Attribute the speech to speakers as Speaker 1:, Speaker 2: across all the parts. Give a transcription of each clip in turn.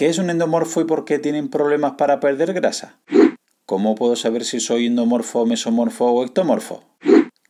Speaker 1: ¿Qué es un endomorfo y por qué tienen problemas para perder grasa? ¿Cómo puedo saber si soy endomorfo, mesomorfo o ectomorfo?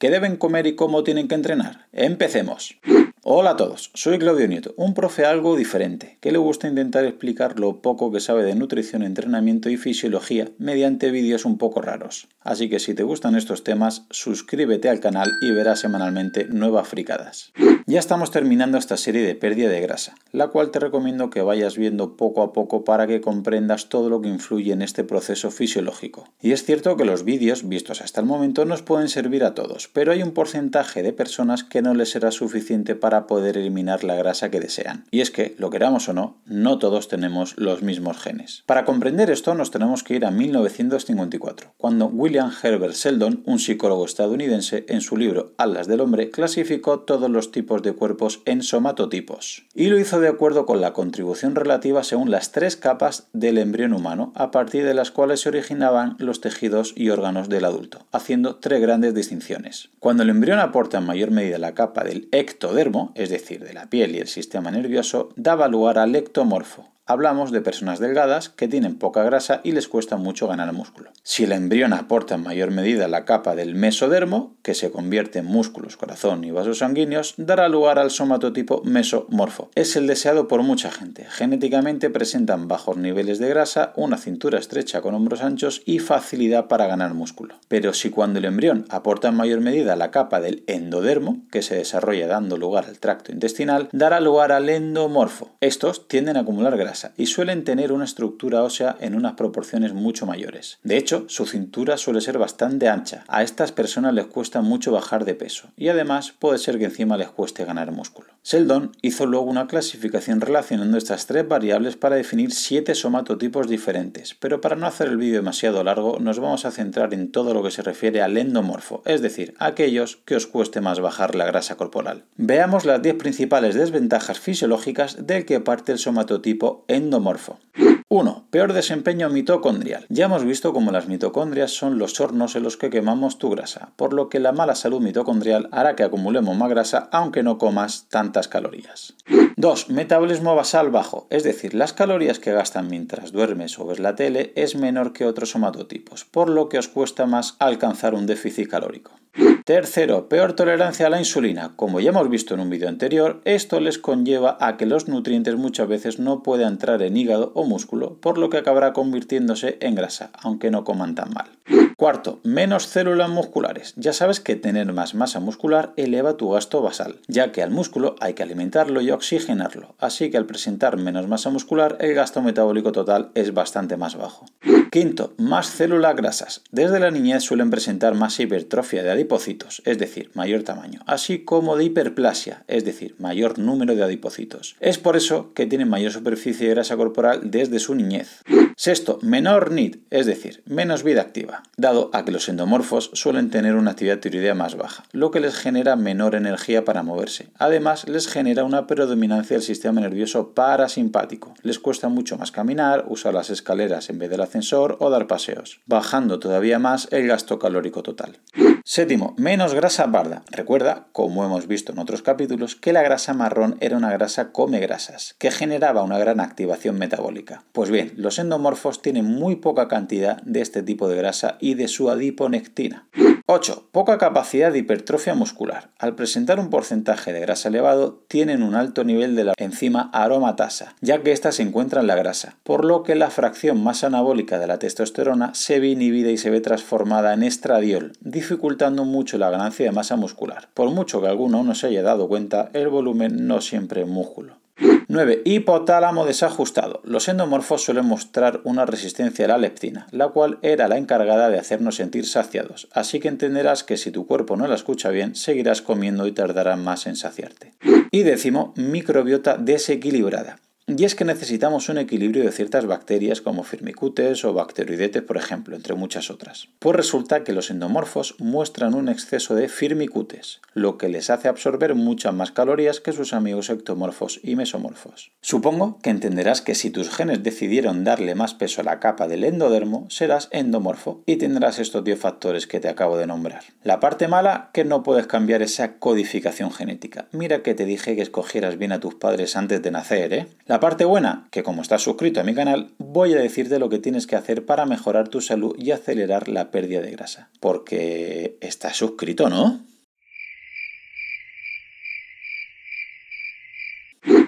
Speaker 1: ¿Qué deben comer y cómo tienen que entrenar? Empecemos. Hola a todos, soy Claudio Nieto, un profe algo diferente, que le gusta intentar explicar lo poco que sabe de nutrición, entrenamiento y fisiología mediante vídeos un poco raros. Así que si te gustan estos temas, suscríbete al canal y verás semanalmente nuevas fricadas. Ya estamos terminando esta serie de pérdida de grasa, la cual te recomiendo que vayas viendo poco a poco para que comprendas todo lo que influye en este proceso fisiológico. Y es cierto que los vídeos vistos hasta el momento nos pueden servir a todos, pero hay un porcentaje de personas que no les será suficiente para poder eliminar la grasa que desean. Y es que, lo queramos o no, no todos tenemos los mismos genes. Para comprender esto nos tenemos que ir a 1954, cuando William Herbert Sheldon, un psicólogo estadounidense, en su libro Alas del Hombre, clasificó todos los tipos de cuerpos en somatotipos, y lo hizo de acuerdo con la contribución relativa según las tres capas del embrión humano, a partir de las cuales se originaban los tejidos y órganos del adulto, haciendo tres grandes distinciones. Cuando el embrión aporta en mayor medida la capa del ectodermo, es decir, de la piel y el sistema nervioso, daba lugar al ectomorfo, hablamos de personas delgadas que tienen poca grasa y les cuesta mucho ganar músculo. Si el embrión aporta en mayor medida la capa del mesodermo, que se convierte en músculos, corazón y vasos sanguíneos, dará lugar al somatotipo mesomorfo. Es el deseado por mucha gente. Genéticamente presentan bajos niveles de grasa, una cintura estrecha con hombros anchos y facilidad para ganar músculo. Pero si cuando el embrión aporta en mayor medida la capa del endodermo, que se desarrolla dando lugar al tracto intestinal, dará lugar al endomorfo. Estos tienden a acumular grasa y suelen tener una estructura ósea en unas proporciones mucho mayores. De hecho, su cintura suele ser bastante ancha. A estas personas les cuesta mucho bajar de peso y además puede ser que encima les cueste ganar músculo. Sheldon hizo luego una clasificación relacionando estas tres variables para definir siete somatotipos diferentes, pero para no hacer el vídeo demasiado largo nos vamos a centrar en todo lo que se refiere al endomorfo, es decir, aquellos que os cueste más bajar la grasa corporal. Veamos las 10 principales desventajas fisiológicas del que parte el somatotipo endomorfo. 1. Peor desempeño mitocondrial. Ya hemos visto cómo las mitocondrias son los hornos en los que quemamos tu grasa, por lo que la mala salud mitocondrial hará que acumulemos más grasa aunque no comas tantas calorías. 2. Metabolismo basal bajo, es decir, las calorías que gastan mientras duermes o ves la tele es menor que otros somatotipos, por lo que os cuesta más alcanzar un déficit calórico. Tercero, peor tolerancia a la insulina. Como ya hemos visto en un vídeo anterior, esto les conlleva a que los nutrientes muchas veces no puedan entrar en hígado o músculo, por lo que acabará convirtiéndose en grasa, aunque no coman tan mal. Cuarto, menos células musculares. Ya sabes que tener más masa muscular eleva tu gasto basal, ya que al músculo hay que alimentarlo y oxigenarlo, así que al presentar menos masa muscular el gasto metabólico total es bastante más bajo. Quinto, más células grasas. Desde la niñez suelen presentar más hipertrofia de adipocitos, es decir, mayor tamaño, así como de hiperplasia, es decir, mayor número de adipocitos. Es por eso que tienen mayor superficie de grasa corporal desde su niñez. Sexto, menor NID, es decir, menos vida activa, dado a que los endomorfos suelen tener una actividad tiroidea más baja, lo que les genera menor energía para moverse. Además, les genera una predominancia del sistema nervioso parasimpático. Les cuesta mucho más caminar, usar las escaleras en vez del ascensor o dar paseos, bajando todavía más el gasto calórico total. Séptimo, menos grasa parda. Recuerda, como hemos visto en otros capítulos, que la grasa marrón era una grasa come grasas, que generaba una gran activación metabólica. Pues bien, los endomorfos tienen muy poca cantidad de este tipo de grasa y de su adiponectina. 8. Poca capacidad de hipertrofia muscular. Al presentar un porcentaje de grasa elevado, tienen un alto nivel de la enzima aromatasa, ya que ésta se encuentra en la grasa, por lo que la fracción más anabólica de la testosterona se ve inhibida y se ve transformada en estradiol, dificultando mucho la ganancia de masa muscular. Por mucho que alguno no se haya dado cuenta, el volumen no siempre es músculo. 9. Hipotálamo desajustado. Los endomorfos suelen mostrar una resistencia a la leptina, la cual era la encargada de hacernos sentir saciados, así que entenderás que si tu cuerpo no la escucha bien, seguirás comiendo y tardará más en saciarte. Y décimo, microbiota desequilibrada. Y es que necesitamos un equilibrio de ciertas bacterias como firmicutes o bacteroidetes, por ejemplo, entre muchas otras. Pues resulta que los endomorfos muestran un exceso de firmicutes, lo que les hace absorber muchas más calorías que sus amigos ectomorfos y mesomorfos. Supongo que entenderás que si tus genes decidieron darle más peso a la capa del endodermo, serás endomorfo y tendrás estos 10 factores que te acabo de nombrar. La parte mala, que no puedes cambiar esa codificación genética. Mira que te dije que escogieras bien a tus padres antes de nacer, ¿eh? parte buena, que como estás suscrito a mi canal, voy a decirte lo que tienes que hacer para mejorar tu salud y acelerar la pérdida de grasa. Porque estás suscrito, ¿no?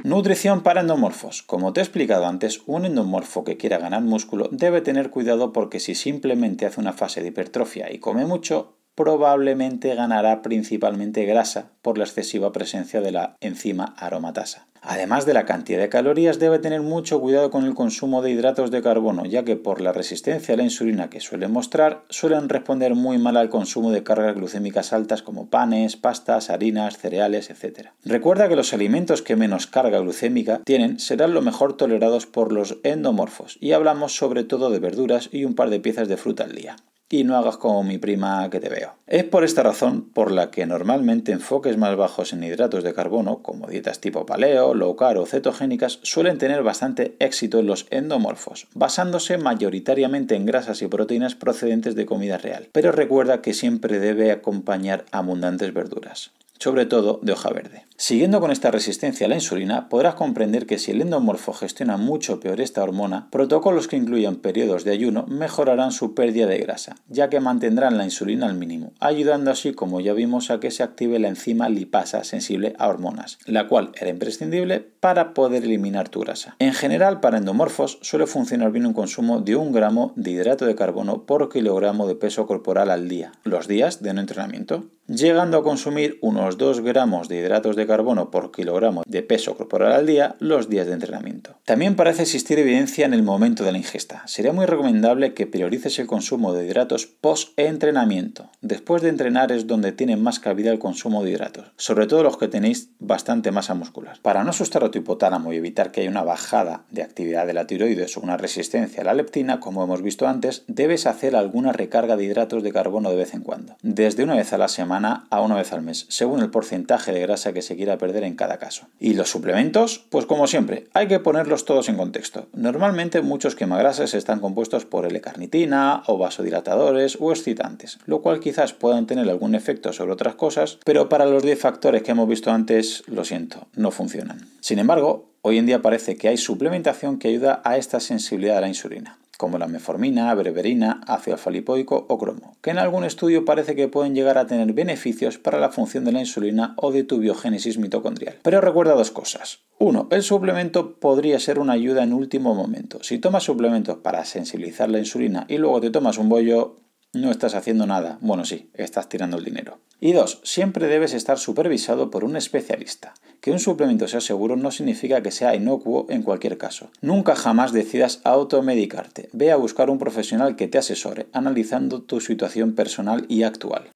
Speaker 1: Nutrición para endomorfos. Como te he explicado antes, un endomorfo que quiera ganar músculo debe tener cuidado porque si simplemente hace una fase de hipertrofia y come mucho, probablemente ganará principalmente grasa por la excesiva presencia de la enzima aromatasa. Además de la cantidad de calorías, debe tener mucho cuidado con el consumo de hidratos de carbono, ya que por la resistencia a la insulina que suelen mostrar, suelen responder muy mal al consumo de cargas glucémicas altas como panes, pastas, harinas, cereales, etc. Recuerda que los alimentos que menos carga glucémica tienen serán lo mejor tolerados por los endomorfos, y hablamos sobre todo de verduras y un par de piezas de fruta al día y no hagas como mi prima que te veo. Es por esta razón por la que normalmente enfoques más bajos en hidratos de carbono, como dietas tipo paleo, low carb o cetogénicas, suelen tener bastante éxito en los endomorfos, basándose mayoritariamente en grasas y proteínas procedentes de comida real. Pero recuerda que siempre debe acompañar abundantes verduras sobre todo de hoja verde. Siguiendo con esta resistencia a la insulina, podrás comprender que si el endomorfo gestiona mucho peor esta hormona, protocolos que incluyan periodos de ayuno mejorarán su pérdida de grasa, ya que mantendrán la insulina al mínimo, ayudando así, como ya vimos, a que se active la enzima lipasa sensible a hormonas, la cual era imprescindible para poder eliminar tu grasa. En general, para endomorfos suele funcionar bien un consumo de un gramo de hidrato de carbono por kilogramo de peso corporal al día, los días de no entrenamiento llegando a consumir unos 2 gramos de hidratos de carbono por kilogramo de peso corporal al día los días de entrenamiento. También parece existir evidencia en el momento de la ingesta. Sería muy recomendable que priorices el consumo de hidratos post-entrenamiento. Después de entrenar es donde tiene más cabida el consumo de hidratos, sobre todo los que tenéis bastante masa muscular. Para no asustar a tu hipotálamo y evitar que haya una bajada de actividad de la tiroides o una resistencia a la leptina, como hemos visto antes, debes hacer alguna recarga de hidratos de carbono de vez en cuando. Desde una vez a la semana a una vez al mes, según el porcentaje de grasa que se quiera perder en cada caso. ¿Y los suplementos? Pues como siempre, hay que ponerlos todos en contexto. Normalmente muchos quemagrasas están compuestos por L-carnitina o vasodilatadores o excitantes, lo cual quizás puedan tener algún efecto sobre otras cosas, pero para los 10 factores que hemos visto antes, lo siento, no funcionan. Sin embargo, Hoy en día parece que hay suplementación que ayuda a esta sensibilidad a la insulina como la meformina, berberina, ácido o cromo, que en algún estudio parece que pueden llegar a tener beneficios para la función de la insulina o de tu biogénesis mitocondrial. Pero recuerda dos cosas. Uno, El suplemento podría ser una ayuda en último momento. Si tomas suplementos para sensibilizar la insulina y luego te tomas un bollo, no estás haciendo nada. Bueno, sí, estás tirando el dinero. Y dos, siempre debes estar supervisado por un especialista. Que un suplemento sea seguro no significa que sea inocuo en cualquier caso. Nunca jamás decidas automedicarte. Ve a buscar un profesional que te asesore, analizando tu situación personal y actual.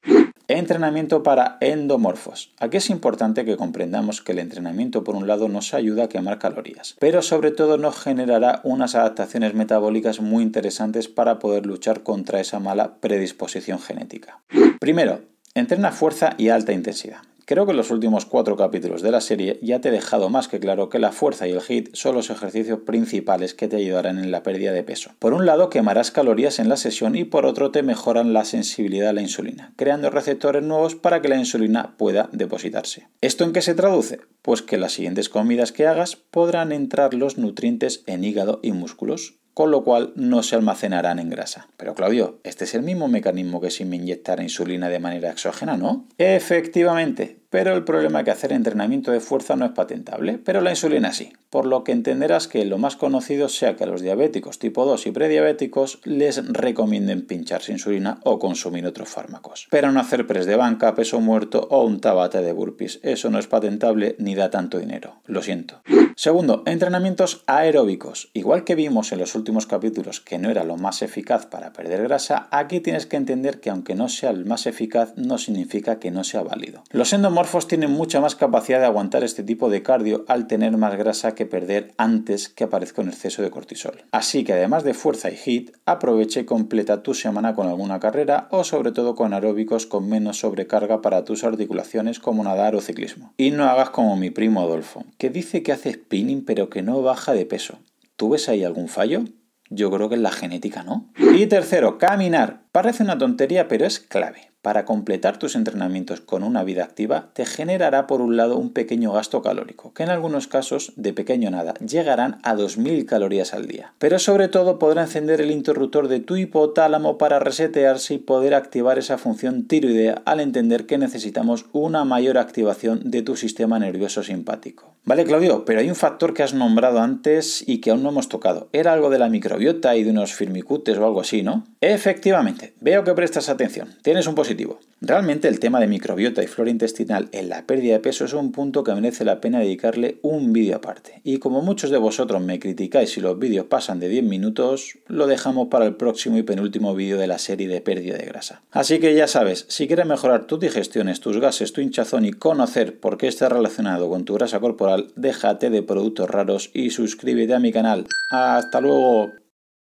Speaker 1: Entrenamiento para endomorfos. Aquí es importante que comprendamos que el entrenamiento por un lado nos ayuda a quemar calorías, pero sobre todo nos generará unas adaptaciones metabólicas muy interesantes para poder luchar contra esa mala predisposición genética. Primero, entrena fuerza y alta intensidad. Creo que en los últimos cuatro capítulos de la serie ya te he dejado más que claro que la fuerza y el HIIT son los ejercicios principales que te ayudarán en la pérdida de peso. Por un lado quemarás calorías en la sesión y por otro te mejoran la sensibilidad a la insulina, creando receptores nuevos para que la insulina pueda depositarse. ¿Esto en qué se traduce? Pues que las siguientes comidas que hagas podrán entrar los nutrientes en hígado y músculos con lo cual no se almacenarán en grasa. Pero Claudio, este es el mismo mecanismo que si me inyectara insulina de manera exógena, ¿no? Efectivamente, pero el problema es que hacer entrenamiento de fuerza no es patentable, pero la insulina sí, por lo que entenderás que lo más conocido sea que a los diabéticos tipo 2 y prediabéticos les recomienden pincharse insulina o consumir otros fármacos. Pero no hacer press de banca, peso muerto o un tabate de burpees, eso no es patentable ni da tanto dinero, lo siento. Segundo, entrenamientos aeróbicos. Igual que vimos en los últimos capítulos que no era lo más eficaz para perder grasa, aquí tienes que entender que aunque no sea el más eficaz no significa que no sea válido. Los Morfos tienen mucha más capacidad de aguantar este tipo de cardio al tener más grasa que perder antes que aparezca un exceso de cortisol. Así que además de fuerza y hit, aprovecha y completa tu semana con alguna carrera o sobre todo con aeróbicos con menos sobrecarga para tus articulaciones como nadar o ciclismo. Y no hagas como mi primo Adolfo, que dice que hace spinning pero que no baja de peso. ¿Tú ves ahí algún fallo? Yo creo que es la genética, ¿no? Y tercero, caminar. Parece una tontería, pero es clave para completar tus entrenamientos con una vida activa te generará por un lado un pequeño gasto calórico, que en algunos casos, de pequeño nada, llegarán a 2.000 calorías al día. Pero sobre todo podrá encender el interruptor de tu hipotálamo para resetearse y poder activar esa función tiroidea al entender que necesitamos una mayor activación de tu sistema nervioso simpático. Vale, Claudio, pero hay un factor que has nombrado antes y que aún no hemos tocado. Era algo de la microbiota y de unos firmicutes o algo así, ¿no? Efectivamente, veo que prestas atención. Tienes un positivo Realmente el tema de microbiota y flora intestinal en la pérdida de peso es un punto que merece la pena dedicarle un vídeo aparte. Y como muchos de vosotros me criticáis si los vídeos pasan de 10 minutos, lo dejamos para el próximo y penúltimo vídeo de la serie de pérdida de grasa. Así que ya sabes, si quieres mejorar tus digestiones, tus gases, tu hinchazón y conocer por qué está relacionado con tu grasa corporal, déjate de productos raros y suscríbete a mi canal. ¡Hasta luego!